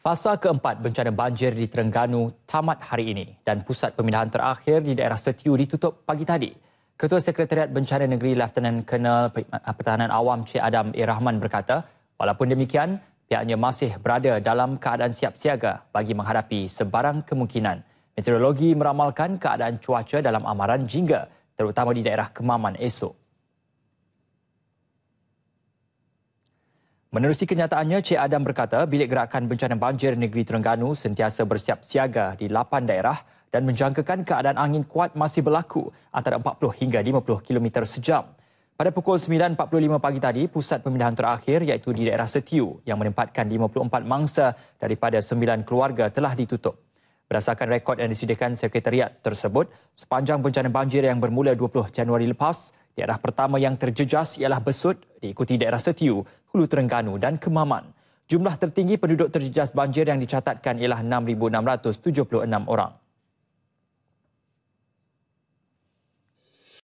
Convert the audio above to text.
Fasa keempat bencana banjir di Terengganu tamat hari ini dan pusat pemindahan terakhir di daerah Setiu ditutup pagi tadi. Ketua Sekretariat Bencana Negeri Lieutenant Colonel eh, Pertahanan Awam Cik Adam A. Rahman berkata, walaupun demikian, pihaknya masih berada dalam keadaan siap siaga bagi menghadapi sebarang kemungkinan. Meteorologi meramalkan keadaan cuaca dalam amaran jingga terutama di daerah Kemaman esok. Menerusi kenyataannya, Cik Adam berkata bilik gerakan bencana banjir negeri Terengganu sentiasa bersiap siaga di lapan daerah dan menjangkakan keadaan angin kuat masih berlaku antara 40 hingga 50 km sejam. Pada pukul 9.45 pagi tadi, pusat pemindahan terakhir iaitu di daerah Setiu yang menempatkan 54 mangsa daripada 9 keluarga telah ditutup. Berdasarkan rekod yang disediakan sekretariat tersebut, sepanjang bencana banjir yang bermula 20 Januari lepas, Daerah pertama yang terjejas ialah Besut, diikuti daerah Setiu, Hulu Terengganu dan Kemaman. Jumlah tertinggi penduduk terjejas banjir yang dicatatkan ialah 6,676 orang.